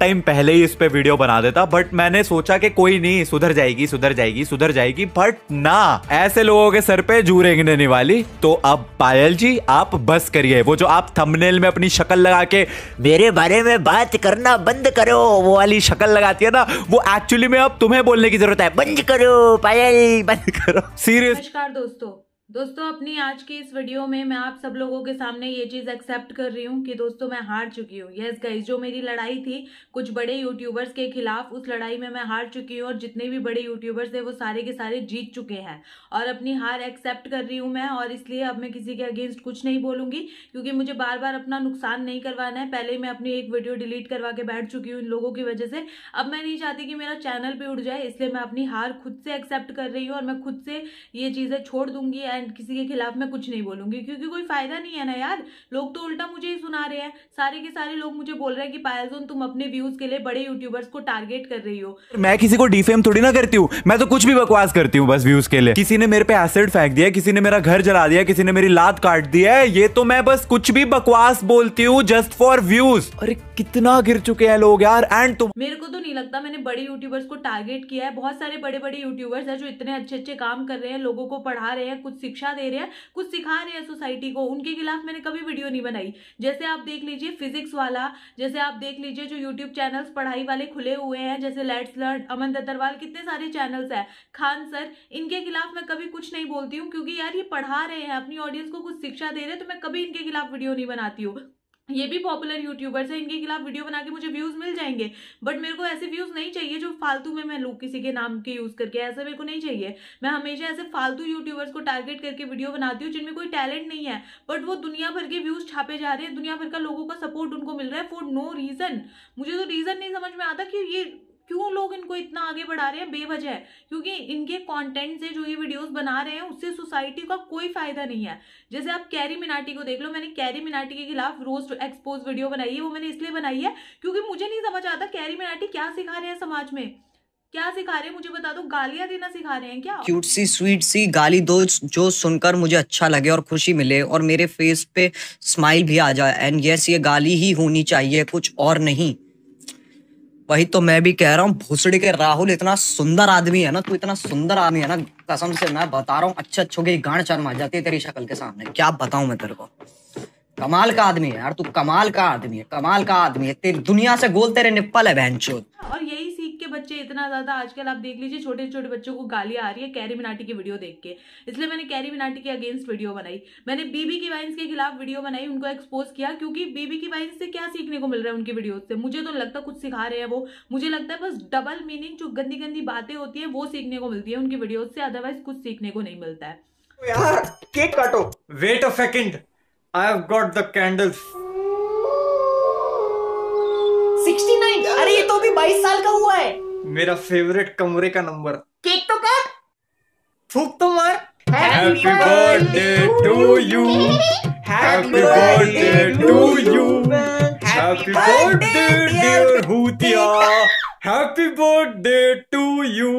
time पहले ही इस पर वीडियो बना देता बट मैंने सोचा कि कोई नहीं सुधर जाएगी सुधर जाएगी सुधर जाएगी बट ना ऐसे लोगों के सर पे जू रेंगने वाली तो अब पायल जी आप बस करिए वो जो आप थंबनेल में अपनी शक्ल लगा के मेरे बारे में बात करना बंद करो वो वाली शक्ल लगाती है ना वो एक्चुअली में अब तुम्हें बोलने की जरूरत है बंद करो पायल बंद करो सीरियस नमस्कार दोस्तों दोस्तों अपनी आज की इस वीडियो में मैं आप सब लोगों के सामने ये चीज़ एक्सेप्ट कर रही हूँ कि दोस्तों मैं हार चुकी हूँ यस गाइस जो मेरी लड़ाई थी कुछ बड़े यूट्यूबर्स के खिलाफ उस लड़ाई में मैं हार चुकी हूँ और जितने भी बड़े यूट्यूबर्स थे वो सारे के सारे जीत चुके हैं और अपनी हार एक्सेप्ट कर रही हूँ मैं और इसलिए अब मैं किसी के अगेंस्ट कुछ नहीं बोलूँगी क्योंकि मुझे बार बार अपना नुकसान नहीं करवाना है पहले मैं अपनी एक वीडियो डिलीट करवा के बैठ चुकी हूँ इन लोगों की वजह से अब मैं नहीं चाहती कि मेरा चैनल भी उड़ जाए इसलिए मैं अपनी हार खुद से एक्सेप्ट कर रही हूँ और मैं खुद से ये चीज़ें छोड़ दूंगी किसी के खिलाफ मैं कुछ नहीं बोलूंगी क्योंकि कोई फायदा नहीं है ना यार लोग तो उल्टा मुझे ही सुना रहे हैं सारे के सारे लोग मुझे बोल रहे हैं कि पायलजोन तुम अपने व्यूज के लिए बड़े यूट्यूबर्स को टारगेट कर रही हो मैं किसी को डिफेम थोड़ी ना करती हूँ मैं तो कुछ भी बकवास करती हूँ बस व्यूज के लिए किसी ने मेरे पे एसिड फेंक दिया किसी ने मेरा घर जला दिया किसी ने मेरी लात काट दी है ये तो मैं बस कुछ भी बकवास बोलती हूँ जस्ट फॉर व्यूज अरे कितना गिर चुके हैं लोग यार एंड तुम मेरे को तो नहीं लगता मैंने बड़े यूट्यूबर्स को टारगेट किया है बहुत सारे बड़े बड़े यूट्यूबर्स है जो इतने अच्छे अच्छे काम कर रहे हैं लोगों को पढ़ा रहे हैं कुछ शिक्षा दे रहे हैं कुछ सिखा रहे हैं सोसाइटी को उनके खिलाफ मैंने कभी वीडियो नहीं बनाई जैसे आप देख लीजिए फिजिक्स वाला जैसे आप देख लीजिए जो यूट्यूब चैनल पढ़ाई वाले खुले हुए हैं जैसे लेट्स लर्न अमन दत्तरवाल कितने सारे चैनल्स है खान सर इनके खिलाफ मैं कभी कुछ नहीं बोलती हूँ क्योंकि यार ये पढ़ा रहे हैं अपनी ऑडियंस को कुछ शिक्षा दे रहे हैं तो मैं कभी इनके खिलाफ वीडियो नहीं बनाती हूँ ये भी पॉपुलर यूट्यूबर्स हैं इनके खिलाफ वीडियो बना के मुझे व्यूज़ मिल जाएंगे बट मेरे को ऐसे व्यूज़ नहीं चाहिए जो फालतू में मैं लोग किसी के नाम के यूज़ करके ऐसा मेरे को नहीं चाहिए मैं हमेशा ऐसे फालतू यूट्यूबर्स को टारगेट करके वीडियो बनाती हूँ जिनमें कोई टैलेंट नहीं है बट वो दुनिया भर के व्यूज़ छापे जा रहे हैं दुनिया भर का लोगों का सपोर्ट उनको मिल रहा है फॉर नो रीज़न मुझे तो रीज़न नहीं समझ में आता कि ये क्यों लोग इनको इतना आगे बढ़ा रहे हैं बेवजह है क्योंकि इनके कंटेंट से जो ये वीडियोस बना रहे हैं उससे सोसाइटी का कोई फायदा नहीं है जैसे आप कैरी मिनाटी को देख लो मैंने कैरी मिनाटी के खिलाफ रोज एक्सपोज वीडियो बनाई है वो मैंने इसलिए बनाई है क्योंकि मुझे नहीं समझ आता कैरी मिनाटी क्या सिखा रहे हैं समाज में क्या सिखा रहे हैं मुझे बता दो गालियां देना सिखा रहे हैं क्या क्यूट सी स्वीट सी गाली दो जो सुनकर मुझे अच्छा लगे और खुशी मिले और मेरे फेस पे स्माइल भी आ जाए एंड यस ये गाली ही होनी चाहिए कुछ और नहीं वही तो मैं भी कह रहा हूँ भूसड़ी के राहुल इतना सुंदर आदमी है ना तू इतना सुंदर आदमी है ना कसम से मैं बता रहा हूँ अच्छे अच्छों की गांड चार मार जाती है तेरी शक्ल के सामने क्या बताऊं मैं तेरे को कमाल का आदमी है यार तू कमाल का आदमी है कमाल का आदमी है तेरी दुनिया से गोल तेरे निप्पल है बहन और यही के बच्चे इतना ज़्यादा आजकल आप देख लीजिए छोटे छोटे बच्चों को गालियाँ आ रही है कैरी मिनाटी की वीडियो देख के इसलिए मैंने कैरी मिनाटी के अगेंस्ट वीडियो बनाई मैंने बीबी की वाइन्स के खिलाफ वीडियो बनाई उनको एक्सपोज किया क्योंकि बीबी की वाइन्स से क्या सीखने को मिल रहा है उनकी वीडियो से मुझे तो लगता कुछ सिखा रहे हैं वो मुझे लगता है बस डबल मीनिंग जो गंदी गंदी बातें होती है वो सीखने को मिलती है उनकी वीडियो से अदरवाइज कुछ सीखने को नहीं मिलता है यार केक काटो wait a second I have got the candles तो भी बाईस साल का हुआ है मेरा फेवरेट कमरे का नंबर केक तो कर फूक तो मार happy birthday to you happy birthday to you happy birthday dear हूतिया हैप्पी बर्थडे टू यू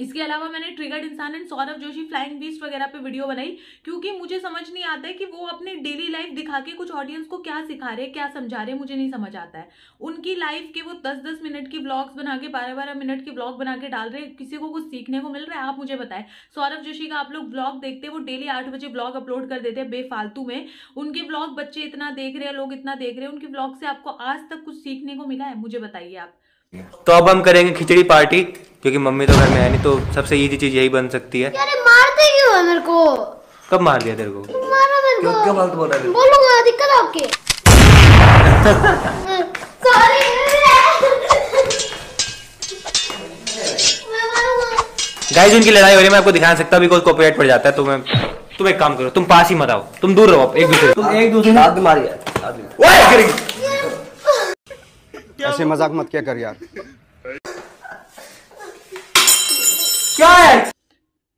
इसके अलावा मैंने triggered Insaan and Saurabh Joshi flying beast वगैरह पे वीडियो बनाई क्योंकि मुझे समझ नहीं आता है कि वो अपने डेली लाइफ दिखा के कुछ ऑडियंस को क्या सिखा रहे क्या समझा रहे मुझे नहीं समझ आता है उनकी लाइफ के वो दस दस मिनट की ब्लॉग्स बना के बारह बारह मिनट के ब्लॉग बना के डाल रहे किसी को कुछ सीखने को मिल रहा है आप मुझे बताएं सौरभ जोशी का आप लोग ब्लॉग देखते हैं वो डेली आठ बजे ब्लॉग अपलोड कर देते हैं बेफालतू में उनके ब्लॉग बच्चे इतना देख रहे हैं लोग इतना देख रहे हैं उनके ब्लॉग से आपको आज तक कुछ सीखने को मिला है मुझे बताइए आप तो अब हम करेंगे खिचड़ी पार्टी क्योंकि मम्मी तो घर में है नहीं तो सबसे इजी चीज यही बन सकती है यार मारते क्यों है मेरे को कब मार दिया तेरे को मारा गाइस उनकी लड़ाई हो रही है मैं आपको दिखा सकता हूँ बिकॉज कॉपीराइट पड़ जाता है तो मैं तुम एक काम करो तुम पास ही मत आओ तुम दूर रहो एक दूसरे तुम एक दूसरे साथ मारिए ओए ऐसे मजाक मत क्या कर यार क्या है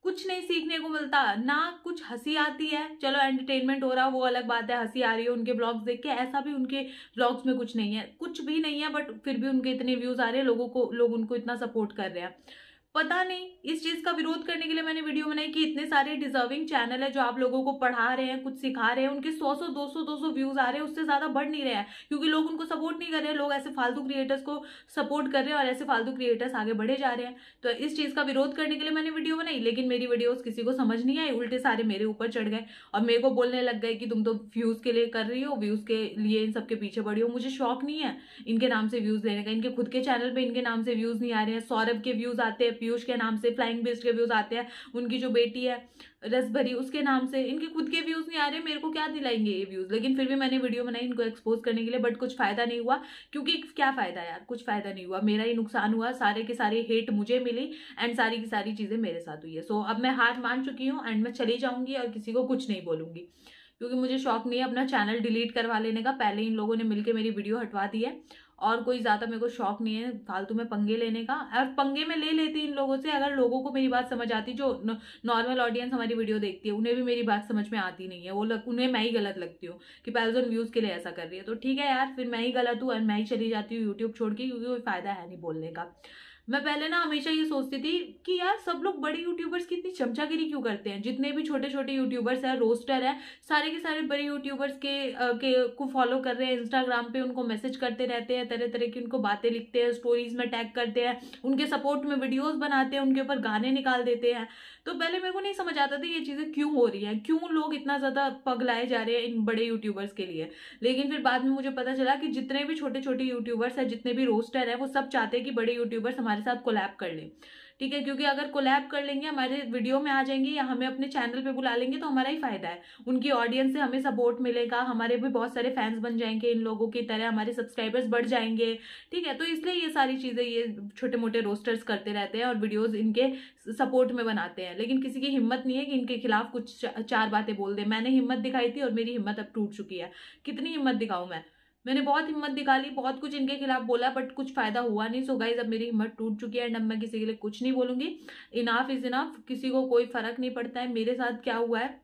कुछ नहीं सीखने को मिलता ना कुछ हंसी आती है चलो एंटरटेनमेंट हो रहा वो अलग बात है हंसी आ रही है उनके ब्लॉग्स देख के ऐसा भी उनके ब्लॉग्स में कुछ नहीं है कुछ भी नहीं है बट फिर भी उनके इतने व्यूज आ रहे हैं लोगों को लोग उनको इतना सपोर्ट कर रहे हैं पता नहीं इस चीज का विरोध करने के लिए मैंने वीडियो बनाई कि इतने सारे डिजर्विंग चैनल है जो आप लोगों को पढ़ा रहे हैं कुछ सिखा रहे हैं उनके 100 सौ 200 200 व्यूज आ रहे हैं उससे ज्यादा बढ़ नहीं रहे हैं क्योंकि लोग उनको सपोर्ट नहीं कर रहे हैं लोग ऐसे फालतू क्रिएटर्स को सपोर्ट कर रहे हैं और ऐसे फालतू क्रिएटर्स आगे बढ़े जा रहे हैं तो इस चीज का विरोध करने के लिए मैंने वीडियो बनाई लेकिन मेरी वीडियोज किसी को समझ नहीं आई उल्टे सारे मेरे ऊपर चढ़ गए और मेरे को बोलने लग गए कि तुम तो व्यूज के लिए कर रही हो व्यूज के लिए इन सबके पीछे बढ़ी हो मुझे शौक नहीं है इनके नाम से व्यूज लेने का इनके खुद के चैनल पर इनके नाम से व्यूज नहीं आ रहे हैं सौरभ के व्यूज आते हैं पीयूष के नाम से फ्लाइंग बेस्ट के व्यूज़ आते हैं उनकी जो बेटी है रसभरी उसके नाम से इनके खुद के व्यूज़ नहीं आ रहे मेरे को क्या दिलाएंगे ये व्यूज़ लेकिन फिर भी मैंने वीडियो बनाई इनको एक्सपोज करने के लिए बट कुछ फ़ायदा नहीं हुआ क्योंकि क्या फ़ायदा यार कुछ फ़ायदा नहीं हुआ मेरा ही नुकसान हुआ सारे के सारे हेट मुझे मिली एंड सारी की सारी चीज़ें मेरे साथ हुई है सो अब मैं हार मान चुकी हूँ एंड मैं चली जाऊंगी और किसी को कुछ नहीं बोलूंगी क्योंकि मुझे शौक नहीं है अपना चैनल डिलीट करवा लेने का पहले इन लोगों ने मिलकर मेरी वीडियो हटवा दी है और कोई ज़्यादा मेरे को शौक नहीं है फालतू में पंगे लेने का और पंगे में ले लेती इन लोगों से अगर लोगों को मेरी बात समझ आती जो नॉर्मल ऑडियंस हमारी वीडियो देखती है उन्हें भी मेरी बात समझ में आती नहीं है वो लग उन्हें मैं ही गलत लगती हूँ कि पैलजोन व्यूज़ के लिए ऐसा कर रही है तो ठीक है यार फिर मैं ही गलत हूँ और मैं ही चली जाती हूँ यूट्यूब छोड़ के क्योंकि कोई फ़ायदा है नहीं बोलने का मैं पहले ना हमेशा ये सोचती थी कि यार सब लोग बड़े यूट्यूबर्स की इतनी चमचागिरी क्यों करते हैं जितने भी छोटे छोटे यूट्यूबर्स हैं रोस्टर हैं सारे के सारे बड़े यूट्यूबर्स के आ, के को फॉलो कर रहे हैं इंस्टाग्राम पे उनको मैसेज करते रहते हैं तरह तरह की उनको बातें लिखते हैं स्टोरीज में टैग करते हैं उनके सपोर्ट में वीडियोज़ बनाते हैं उनके ऊपर गाने निकाल देते हैं तो पहले मेरे को नहीं समझ आता था ये चीज़ें क्यों हो रही हैं क्यों लोग इतना ज़्यादा पग लाए जा रहे हैं इन बड़े यूट्यूबर्स के लिए लेकिन फिर बाद में मुझे पता चला कि जितने भी छोटे छोटे यूट्यूबर्स हैं जितने भी रोस्टर हैं वो सब चाहते हैं कि बड़े यूट्यूबर्स हमारे हमारे साथ कोलैब कर लें ठीक है क्योंकि अगर कोलैब कर लेंगे हमारे वीडियो में आ जाएंगे या हमें अपने चैनल पे बुला लेंगे तो हमारा ही फायदा है उनकी ऑडियंस से हमें सपोर्ट मिलेगा हमारे भी बहुत सारे फैंस बन जाएंगे इन लोगों की तरह हमारे सब्सक्राइबर्स बढ़ जाएंगे ठीक है तो इसलिए ये सारी चीज़ें ये छोटे मोटे रोस्टर्स करते रहते हैं और वीडियोज़ इनके सपोर्ट में बनाते हैं लेकिन किसी की हिम्मत नहीं है कि इनके खिलाफ कुछ चार बातें बोल दें मैंने हिम्मत दिखाई थी और मेरी हिम्मत अब टूट चुकी है कितनी हिम्मत दिखाऊँ मैं मैंने बहुत हिम्मत निकाली बहुत कुछ इनके खिलाफ बोला बट कुछ फायदा हुआ नहीं सो गाइज अब मेरी हिम्मत टूट चुकी है एंड अब मैं किसी के लिए कुछ नहीं बोलूंगी इनाफ इज इनाफ किसी को कोई फर्क नहीं पड़ता है मेरे साथ क्या हुआ है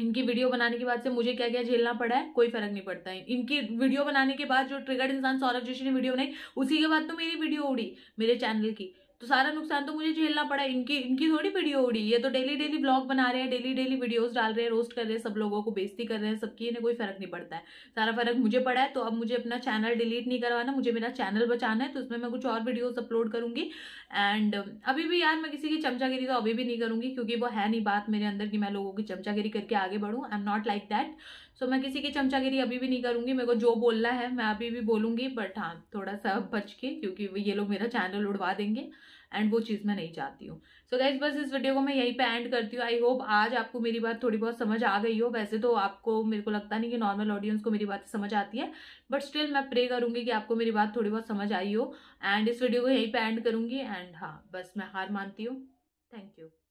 इनकी वीडियो बनाने के बाद से मुझे क्या क्या झेलना पड़ा है कोई फर्क नहीं पड़ता है इनकी वीडियो बनाने के बाद जो ट्रिगर्ड इंसान सौरभ जोशी ने वीडियो बनाई उसी के बाद तो मेरी वीडियो उड़ी मेरे चैनल की तो सारा नुकसान तो मुझे झेलना पड़ा इनकी इनकी थोड़ी वीडियो उड़ी ये तो डेली डेली ब्लॉग बना रहे हैं डेली डेली वीडियोस डाल रहे हैं रोस्ट कर रहे हैं सब लोगों को बेइज्जती कर रहे हैं सबकी इन्हें कोई फर्क नहीं पड़ता है सारा फर्क मुझे पड़ा है तो अब मुझे अपना चैनल डिलीट नहीं करवाना मुझे मेरा चैनल बचाना है तो उसमें मैं कुछ और वीडियोज अपलोड करूंगी एंड अभी भी यार मैं किसी की चमचागिरी तो अभी भी नहीं करूंगी क्योंकि वो है नहीं बात मेरे अंदर कि मैं लोगों की चमचागिरी करके आगे बढ़ूँ I am not like that so मैं किसी की चमचागिरी अभी भी नहीं करूंगी मेरे को जो बोलना है मैं अभी भी बोलूंगी बट हाँ थोड़ा सा बच के क्योंकि ये लोग मेरा चैनल उड़वा देंगे एंड वो चीज़ मैं नहीं चाहती हूँ सो गाइज बस इस वीडियो को मैं यहीं पे एंड करती हूँ आई होप आज आपको मेरी बात थोड़ी बहुत समझ आ गई हो वैसे तो आपको मेरे को लगता नहीं कि नॉर्मल ऑडियंस को मेरी बात समझ आती है बट स्टिल मैं प्रे करूंगी कि आपको मेरी बात थोड़ी बहुत समझ आई हो एंड इस वीडियो को यहीं पर एंड करूंगी एंड हाँ बस मैं हार मानती हूँ थैंक यू